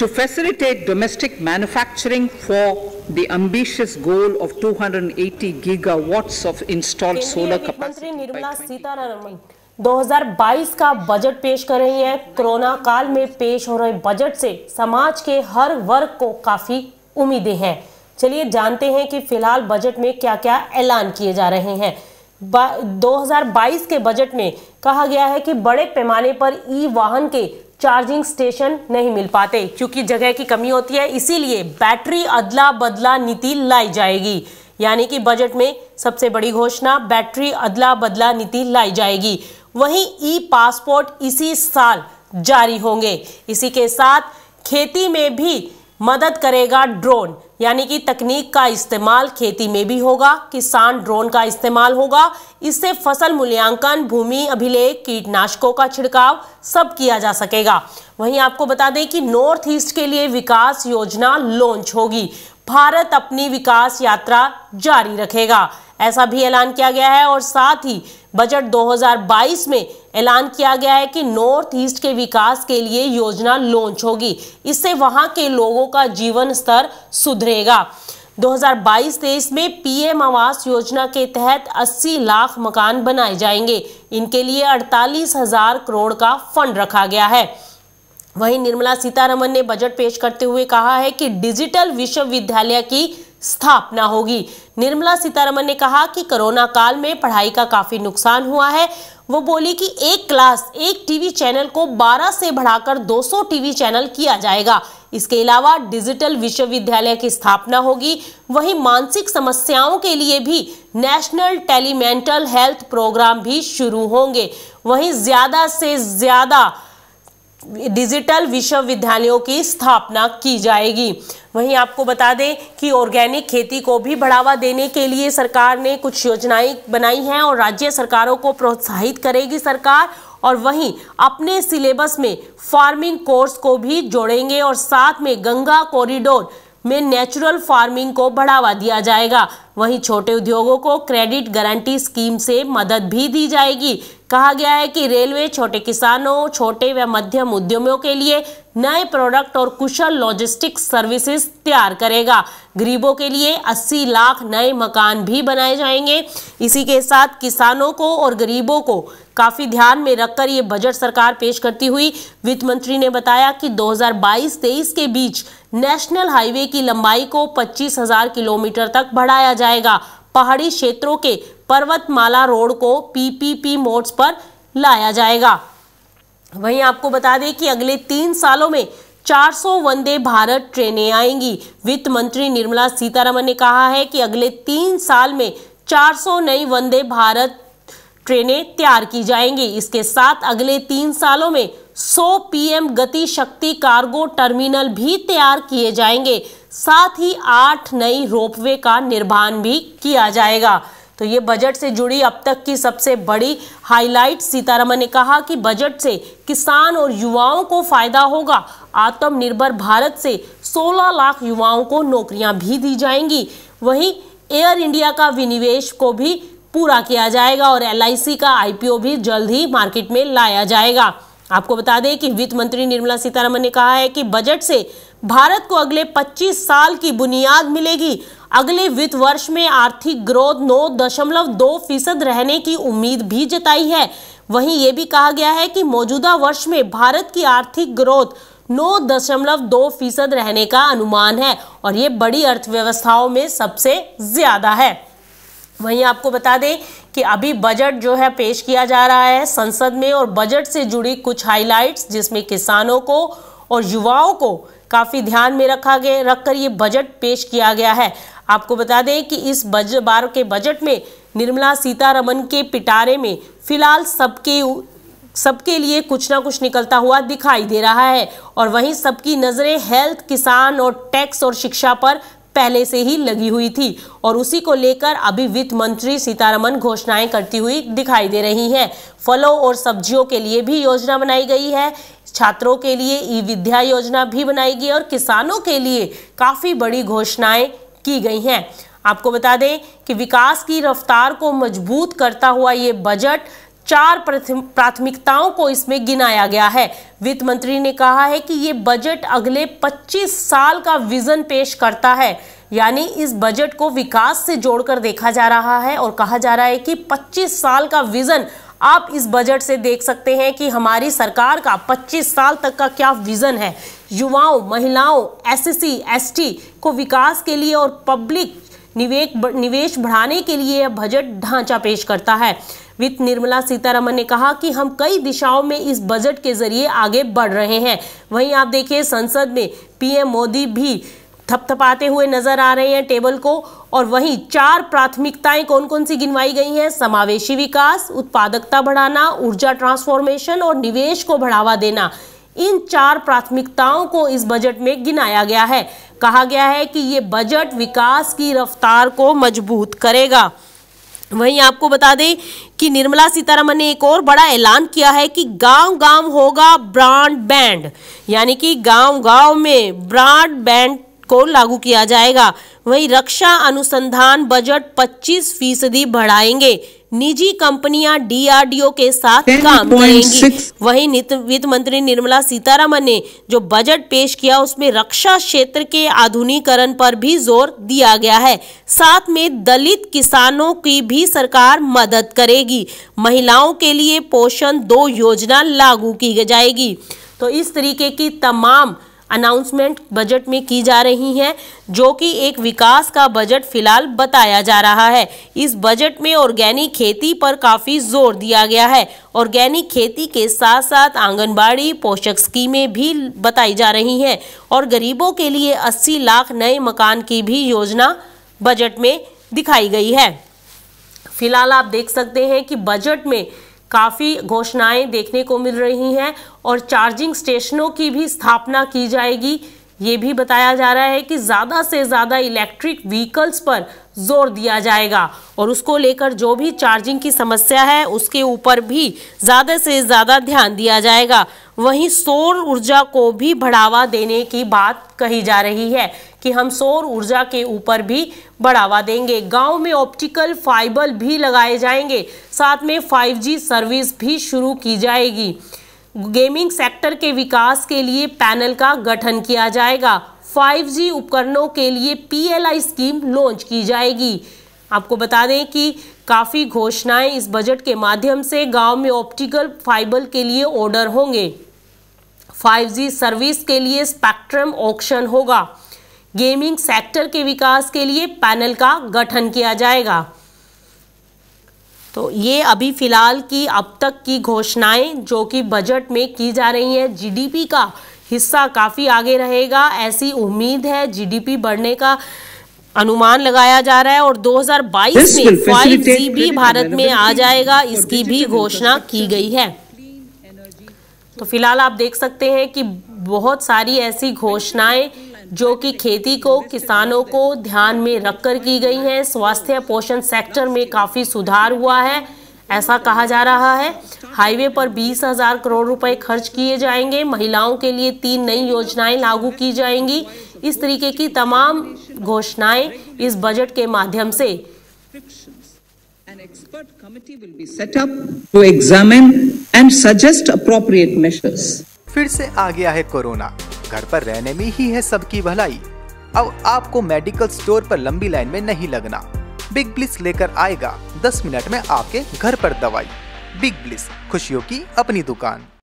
to facilitate domestic manufacturing for the ambitious goal of 280 gigawatts of installed solar capacity. Nirmala Sitharaman 2022 का budget पेश कर रही हैं कोरोना काल में पेश हो रहे बजट से समाज के हर वर्ग को काफ़ी उम्मीदें हैं चलिए जानते हैं कि फिलहाल बजट में क्या क्या ऐलान किए जा रहे हैं 2022 के बजट में कहा गया है कि बड़े पैमाने पर ई वाहन के चार्जिंग स्टेशन नहीं मिल पाते क्योंकि जगह की कमी होती है इसीलिए बैटरी अदला बदला नीति लाई जाएगी यानी कि बजट में सबसे बड़ी घोषणा बैटरी अदला बदला नीति लाई जाएगी वहीं ई पासपोर्ट इसी साल जारी होंगे इसी के साथ खेती में भी मदद करेगा ड्रोन यानी कि तकनीक का इस्तेमाल खेती में भी होगा किसान ड्रोन का इस्तेमाल होगा इससे फसल मूल्यांकन भूमि अभिलेख कीटनाशकों का छिड़काव सब किया जा सकेगा वहीं आपको बता दें कि नॉर्थ ईस्ट के लिए विकास योजना लॉन्च होगी भारत अपनी विकास यात्रा जारी रखेगा ऐसा भी ऐलान किया गया है और साथ ही बजट 2022 में ऐलान किया गया है कि नॉर्थ ईस्ट के विकास के लिए योजना लॉन्च होगी इससे वहां के लोगों का जीवन स्तर सुधरेगा 2022-23 में पीएम आवास योजना के तहत 80 लाख मकान बनाए जाएंगे इनके लिए अड़तालीस हजार करोड़ का फंड रखा गया है वहीं निर्मला सीतारमन ने बजट पेश करते हुए कहा है कि डिजिटल विश्वविद्यालय की स्थापना होगी निर्मला सीतारमन ने कहा कि कोरोना काल में पढ़ाई का काफ़ी नुकसान हुआ है वो बोली कि एक क्लास एक टीवी चैनल को 12 से बढ़ाकर 200 टीवी चैनल किया जाएगा इसके अलावा डिजिटल विश्वविद्यालय की स्थापना होगी वहीं मानसिक समस्याओं के लिए भी नेशनल टेलीमेंटल हेल्थ प्रोग्राम भी शुरू होंगे वहीं ज़्यादा से ज़्यादा डिजिटल विश्वविद्यालयों की स्थापना की जाएगी वहीं आपको बता दें कि ऑर्गेनिक खेती को भी बढ़ावा देने के लिए सरकार ने कुछ योजनाएं बनाई हैं और राज्य सरकारों को प्रोत्साहित करेगी सरकार और वहीं अपने सिलेबस में फार्मिंग कोर्स को भी जोड़ेंगे और साथ में गंगा कॉरिडोर में नेचुरल फार्मिंग को बढ़ावा दिया जाएगा वहीं छोटे उद्योगों को क्रेडिट गारंटी स्कीम से मदद भी दी जाएगी कहा गया है कि रेलवे छोटे किसानों छोटे व मध्यम उद्यमियों के लिए नए प्रोडक्ट और कुशल लॉजिस्टिक सर्विसेज तैयार करेगा गरीबों के लिए 80 लाख नए मकान भी बनाए जाएंगे इसी के साथ किसानों को और गरीबों को काफ़ी ध्यान में रखकर ये बजट सरकार पेश करती हुई वित्त मंत्री ने बताया कि 2022-23 के बीच नेशनल हाईवे की लंबाई को पच्चीस हजार किलोमीटर तक बढ़ाया जाएगा पहाड़ी क्षेत्रों के पर्वतमाला रोड को पीपीपी मोड्स पर लाया जाएगा वहीं आपको बता दें कि अगले तीन सालों में 400 वंदे भारत ट्रेनें आएंगी वित्त मंत्री निर्मला सीतारमन ने कहा है कि अगले तीन साल में 400 नई वंदे भारत ट्रेनें तैयार की जाएंगी इसके साथ अगले तीन सालों में 100 पीएम गति शक्ति कार्गो टर्मिनल भी तैयार किए जाएंगे साथ ही आठ नई रोपवे का निर्माण भी किया जाएगा तो ये बजट से जुड़ी अब तक की सबसे बड़ी हाईलाइट सीतारमन ने कहा कि बजट से किसान और युवाओं को फायदा होगा आत्मनिर्भर भारत से 16 लाख युवाओं को नौकरियां भी दी जाएंगी वहीं एयर इंडिया का विनिवेश को भी पूरा किया जाएगा और एल का आईपीओ भी जल्द ही मार्केट में लाया जाएगा आपको बता दें कि वित्त मंत्री निर्मला सीतारमन ने कहा है कि बजट से भारत को अगले 25 साल की बुनियाद मिलेगी अगले वित्त वर्ष में आर्थिक ग्रोथ नौ दशमलव दो फीसद रहने की उम्मीद भी जताई है वहीं ये भी कहा गया है कि मौजूदा वर्ष में भारत की आर्थिक ग्रोथ नौ दशमलव दो फीसद रहने का अनुमान है और ये बड़ी अर्थव्यवस्थाओं में सबसे ज़्यादा है वहीं आपको बता दें कि अभी बजट जो है पेश किया जा रहा है संसद में और बजट से जुड़ी कुछ हाईलाइट्स जिसमें किसानों को और युवाओं को काफ़ी ध्यान में रखा गया रखकर ये बजट पेश किया गया है आपको बता दें कि इस बज बार के बजट में निर्मला सीतारमन के पिटारे में फिलहाल सबके सबके लिए कुछ ना कुछ निकलता हुआ दिखाई दे रहा है और वहीं सबकी नज़रें हेल्थ किसान और टैक्स और शिक्षा पर पहले से ही लगी हुई थी और उसी को लेकर अभी वित्त मंत्री सीतारमन घोषणाएं करती हुई दिखाई दे रही हैं फलों और सब्जियों के लिए भी योजना बनाई गई है छात्रों के लिए ई विद्या योजना भी बनाई गई और किसानों के लिए काफ़ी बड़ी घोषणाएं की गई हैं आपको बता दें कि विकास की रफ्तार को मजबूत करता हुआ ये बजट चार प्राथमिकताओं को इसमें गिनाया गया है वित्त मंत्री ने कहा है कि ये बजट अगले 25 साल का विजन पेश करता है यानी इस बजट को विकास से जोड़कर देखा जा रहा है और कहा जा रहा है कि 25 साल का विजन आप इस बजट से देख सकते हैं कि हमारी सरकार का 25 साल तक का क्या विज़न है युवाओं महिलाओं एसएससी एसटी को विकास के लिए और पब्लिक निवेश निवेश बढ़ाने के लिए यह बजट ढांचा पेश करता है वित्त निर्मला सीतारमन ने कहा कि हम कई दिशाओं में इस बजट के जरिए आगे बढ़ रहे हैं वहीं आप देखिए संसद में पीएम मोदी भी थपथपाते हुए नजर आ रहे हैं टेबल को और वहीं चार प्राथमिकताएं कौन कौन सी गिनवाई गई हैं समावेशी विकास उत्पादकता बढ़ाना ऊर्जा ट्रांसफॉर्मेशन और निवेश को बढ़ावा देना इन चार प्राथमिकताओं को इस बजट में गिनाया गया है कहा गया है कि ये बजट विकास की रफ्तार को मजबूत करेगा वहीं आपको बता दें कि निर्मला सीतारमन ने एक और बड़ा ऐलान किया है कि गांव गांव होगा बैंड यानी कि गांव गांव में बैंड को लागू किया जाएगा वहीं रक्षा अनुसंधान बजट 25 फीसदी बढ़ाएंगे निजी कंपनियां डीआरडीओ के साथ काम करेंगी वहीं वित्त मंत्री निर्मला सीतारामन ने जो बजट पेश किया उसमें रक्षा क्षेत्र के आधुनिकरण पर भी जोर दिया गया है साथ में दलित किसानों की भी सरकार मदद करेगी महिलाओं के लिए पोषण दो योजना लागू की जाएगी तो इस तरीके की तमाम अनाउंसमेंट बजट में की जा रही हैं जो कि एक विकास का बजट फिलहाल बताया जा रहा है इस बजट में ऑर्गेनिक खेती पर काफ़ी जोर दिया गया है ऑर्गेनिक खेती के साथ साथ आंगनबाड़ी पोषक स्कीमें भी बताई जा रही हैं और गरीबों के लिए 80 लाख नए मकान की भी योजना बजट में दिखाई गई है फिलहाल आप देख सकते हैं कि बजट में काफ़ी घोषणाएं देखने को मिल रही हैं और चार्जिंग स्टेशनों की भी स्थापना की जाएगी ये भी बताया जा रहा है कि ज़्यादा से ज़्यादा इलेक्ट्रिक व्हीकल्स पर जोर दिया जाएगा और उसको लेकर जो भी चार्जिंग की समस्या है उसके ऊपर भी ज़्यादा से ज़्यादा ध्यान दिया जाएगा वहीं सौर ऊर्जा को भी बढ़ावा देने की बात कही जा रही है कि हम सौर ऊर्जा के ऊपर भी बढ़ावा देंगे गांव में ऑप्टिकल फाइबर भी लगाए जाएंगे साथ में 5G सर्विस भी शुरू की जाएगी गेमिंग सेक्टर के विकास के लिए पैनल का गठन किया जाएगा 5G उपकरणों के लिए पीएलआई स्कीम लॉन्च की जाएगी आपको बता दें कि काफ़ी घोषणाएं इस बजट के माध्यम से गांव में ऑप्टिकल फाइबर के लिए ऑर्डर होंगे 5G सर्विस के लिए स्पेक्ट्रम ऑक्शन होगा गेमिंग सेक्टर के विकास के लिए पैनल का गठन किया जाएगा तो ये अभी फ़िलहाल की अब तक की घोषणाएं जो कि बजट में की जा रही हैं जीडीपी का हिस्सा काफ़ी आगे रहेगा ऐसी उम्मीद है जीडीपी बढ़ने का अनुमान लगाया जा रहा है और 2022 में फाइव जी भी भारत में आ जाएगा इसकी भी घोषणा की गई है तो फिलहाल आप देख सकते हैं कि बहुत सारी ऐसी घोषणाएं जो कि खेती को किसानों को ध्यान में रखकर की गई है स्वास्थ्य पोषण सेक्टर में काफ़ी सुधार हुआ है ऐसा कहा जा रहा है हाईवे पर बीस हजार करोड़ रुपए खर्च किए जाएंगे महिलाओं के लिए तीन नई योजनाएं लागू की जाएंगी इस तरीके की तमाम घोषणाएं इस बजट के माध्यम से फिर से आ गया है कोरोना घर पर रहने में ही है सबकी भलाई अब आपको मेडिकल स्टोर पर लंबी लाइन में नहीं लगना बिग ब्लिस लेकर आएगा 10 मिनट में आपके घर पर दवाई बिग ब्लिस खुशियों की अपनी दुकान